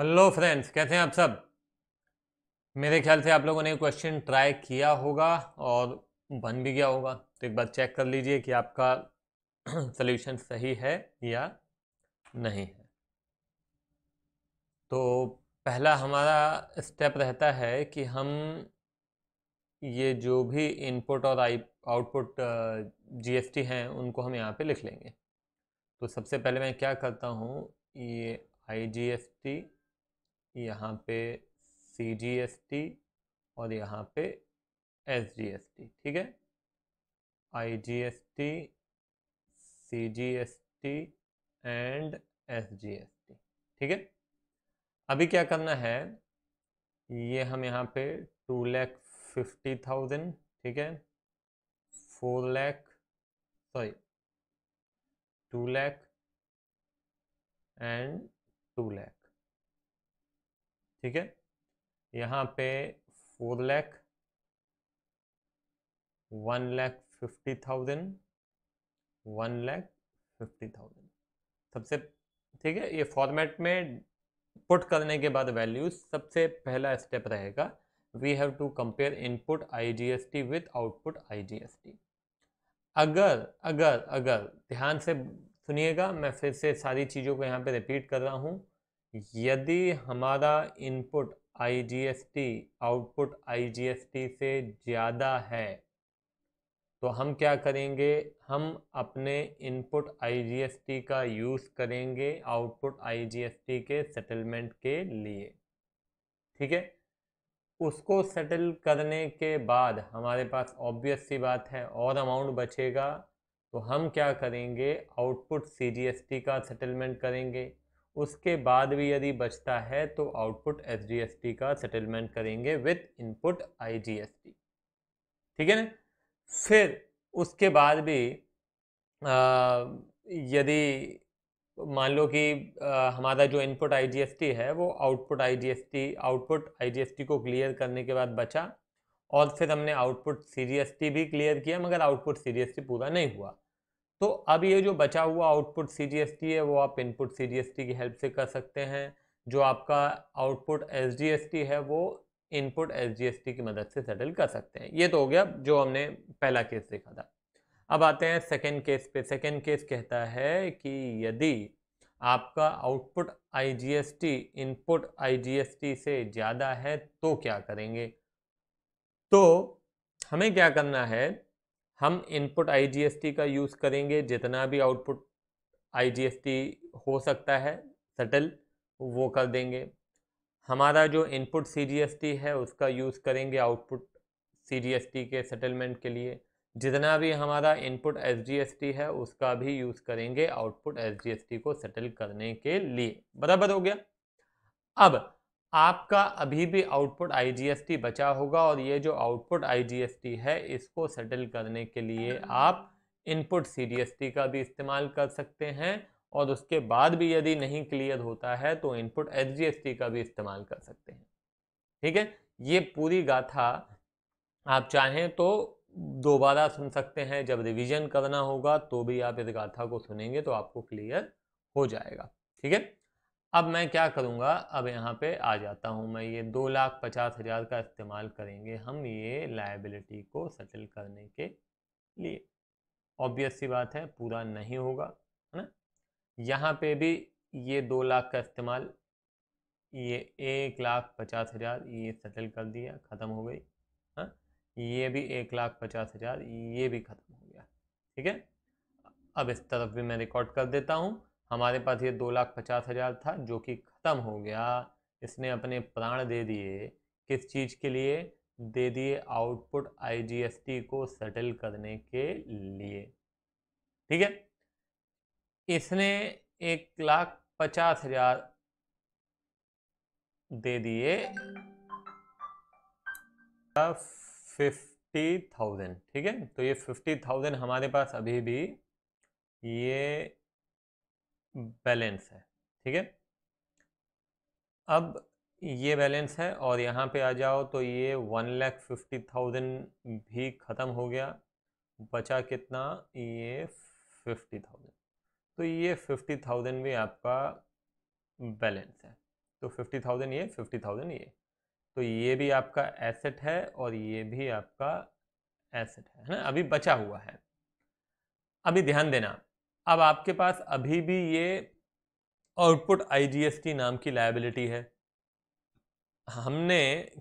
Hello friends कैसे हैं आप सब मेरे ख्याल से आप लोगों ने क्वेश्चन ट्राई किया होगा और बन भी गया होगा तो एक बार चेक कर लीजिए कि आपका सल्यूशन सही है या नहीं है तो पहला हमारा स्टेप रहता है कि हम ये जो भी इनपुट और आई आउटपुट जीएसटी हैं उनको हम यहाँ पे लिख लेंगे तो सबसे पहले मैं क्या करता हूँ ये आई जी एस टी यहाँ पे सी जी एस टी और यहाँ पे एस जी एस टी ठीक है I G S T C G S T and S G S T ठीक है अभी क्या करना है ये हम यहाँ पे टू लैख फिफ्टी थाउजेंड ठीक है four lakh sorry two lakh and ठीक है यहाँ पे four lakh one lakh fifty thousand one lakh fifty thousand सबसे ठीक है ये फॉर्मेट में पुट करने के बाद वैल्यूज सबसे पहला स्टेप रहेगा we have to compare input I G S T with output I G S T अगर अगर अगर ध्यान से सुनिएगा मैं फिर से सारी चीज़ों को यहाँ पे रिपीट कर रहा हूँ यदि हमारा इनपुट आईजीएसटी आउटपुट आईजीएसटी से ज़्यादा है तो हम क्या करेंगे हम अपने इनपुट आईजीएसटी का यूज़ करेंगे आउटपुट आईजीएसटी के सेटलमेंट के लिए ठीक है उसको सेटल करने के बाद हमारे पास ऑब्वियस सी बात है और अमाउंट बचेगा तो हम क्या करेंगे आउटपुट सी का सेटलमेंट करेंगे उसके बाद भी यदि बचता है तो आउटपुट एस का सेटलमेंट करेंगे विथ इनपुट आई ठीक है ना फिर उसके बाद भी यदि मान लो कि हमारा जो इनपुट आई है वो आउटपुट आई आउटपुट आई को क्लियर करने के बाद बचा और फिर हमने आउटपुट सी भी क्लियर किया मगर आउटपुट सी पूरा नहीं हुआ तो अब ये जो बचा हुआ आउटपुट सी है वो आप इनपुट सी की हेल्प से कर सकते हैं जो आपका आउटपुट एस है वो इनपुट एस की मदद से सेटल कर सकते हैं ये तो हो गया जो हमने पहला केस देखा था अब आते हैं सेकेंड केस पे सेकेंड केस कहता है कि यदि आपका आउटपुट टी इनपुट टी से ज़्यादा है तो क्या करेंगे तो हमें क्या करना है हम इनपुट आईजीएसटी का यूज़ करेंगे जितना भी आउटपुट आईजीएसटी हो सकता है सटल वो कर देंगे हमारा जो इनपुट सीजीएसटी है उसका यूज़ करेंगे आउटपुट सीजीएसटी के सेटलमेंट के लिए जितना भी हमारा इनपुट एसजीएसटी है उसका भी यूज़ करेंगे आउटपुट एसजीएसटी को सेटल करने के लिए बराबर हो गया अब आपका अभी भी आउटपुट आईजीएसटी बचा होगा और ये जो आउटपुट आईजीएसटी है इसको सेटल करने के लिए आप इनपुट सीजीएसटी का भी इस्तेमाल कर सकते हैं और उसके बाद भी यदि नहीं क्लियर होता है तो इनपुट एचजीएसटी का भी इस्तेमाल कर सकते हैं ठीक है ये पूरी गाथा आप चाहें तो दोबारा सुन सकते हैं जब रिवीजन करना होगा तो भी आप इस गाथा को सुनेंगे तो आपको क्लियर हो जाएगा ठीक है अब मैं क्या करूँगा अब यहाँ पे आ जाता हूँ मैं ये दो लाख पचास हज़ार का इस्तेमाल करेंगे हम ये लाइबिलिटी को सेटल करने के लिए ऑब्वियस सी बात है पूरा नहीं होगा है ना यहाँ पे भी ये दो लाख का इस्तेमाल ये एक लाख पचास हज़ार ये सेटल कर दिया ख़त्म हो गई है हाँ? ये भी एक लाख पचास हज़ार ये भी ख़त्म हो गया ठीक है अब इस तरफ भी मैं रिकॉर्ड कर देता हूँ हमारे पास ये दो लाख पचास हज़ार था जो कि ख़त्म हो गया इसने अपने प्राण दे दिए किस चीज़ के लिए दे दिए आउटपुट आईजीएसटी को सेटल करने के लिए ठीक है इसने एक लाख पचास हजार दे दिए फिफ्टी थाउजेंड ठीक है तो ये फिफ्टी थाउजेंड हमारे पास अभी भी ये बैलेंस है ठीक है अब ये बैलेंस है और यहाँ पे आ जाओ तो ये वन लैख फिफ्टी थाउजेंड भी ख़त्म हो गया बचा कितना ये फिफ्टी थाउजेंड तो ये फिफ्टी थाउजेंड भी आपका बैलेंस है तो फिफ्टी थाउजेंड ये फिफ्टी थाउजेंड ये तो ये भी आपका एसेट है और ये भी आपका एसेट है ना अभी बचा हुआ है अभी ध्यान देना अब आपके पास अभी भी ये आउटपुट आईजीएसटी नाम की लाइबिलिटी है हमने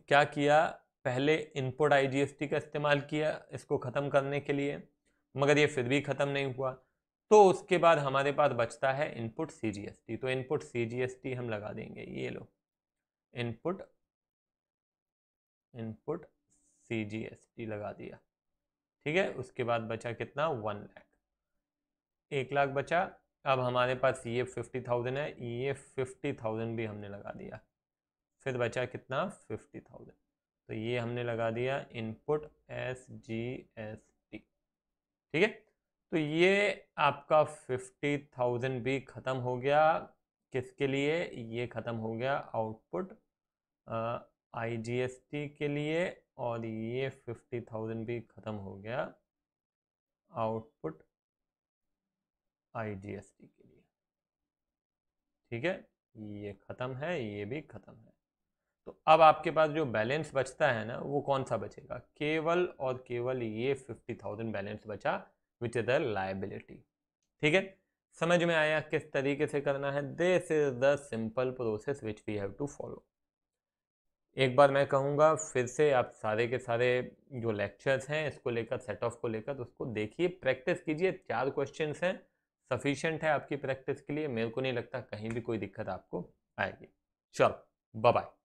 क्या किया पहले इनपुट आईजीएसटी का इस्तेमाल किया इसको ख़त्म करने के लिए मगर ये फिर भी ख़त्म नहीं हुआ तो उसके बाद हमारे पास बचता है इनपुट सीजीएसटी तो इनपुट सीजीएसटी हम लगा देंगे ये लो इनपुट इनपुट सीजीएसटी लगा दिया ठीक है उसके बाद बचा कितना वन लैख एक लाख बचा अब हमारे पास ये फिफ्टी थाउजेंड है ये फिफ्टी थाउजेंड भी हमने लगा दिया फिर बचा कितना फिफ्टी थाउजेंड तो ये हमने लगा दिया input S G S T ठीक है तो ये आपका फिफ्टी थाउजेंड भी ख़त्म हो गया किसके लिए ये ख़त्म हो गया output I G S T के लिए और ये फिफ्टी थाउजेंड भी ख़त्म हो गया आउटपुट आई एस के लिए ठीक है ये ख़त्म है ये भी ख़त्म है तो अब आपके पास जो बैलेंस बचता है ना वो कौन सा बचेगा केवल और केवल ये फिफ्टी थाउजेंड बैलेंस बचा विच इज़ द लाइबिलिटी ठीक है समझ में आया किस तरीके से करना है this is the simple process which we have to follow एक बार मैं कहूँगा फिर से आप सारे के सारे जो लेक्चर्स हैं इसको लेकर सेट ऑफ को लेकर तो उसको देखिए प्रैक्टिस कीजिए चार क्वेश्चंस हैं सफिशियंट है आपकी प्रैक्टिस के लिए मेरे को नहीं लगता कहीं भी कोई दिक्कत आपको आएगी चलो बाय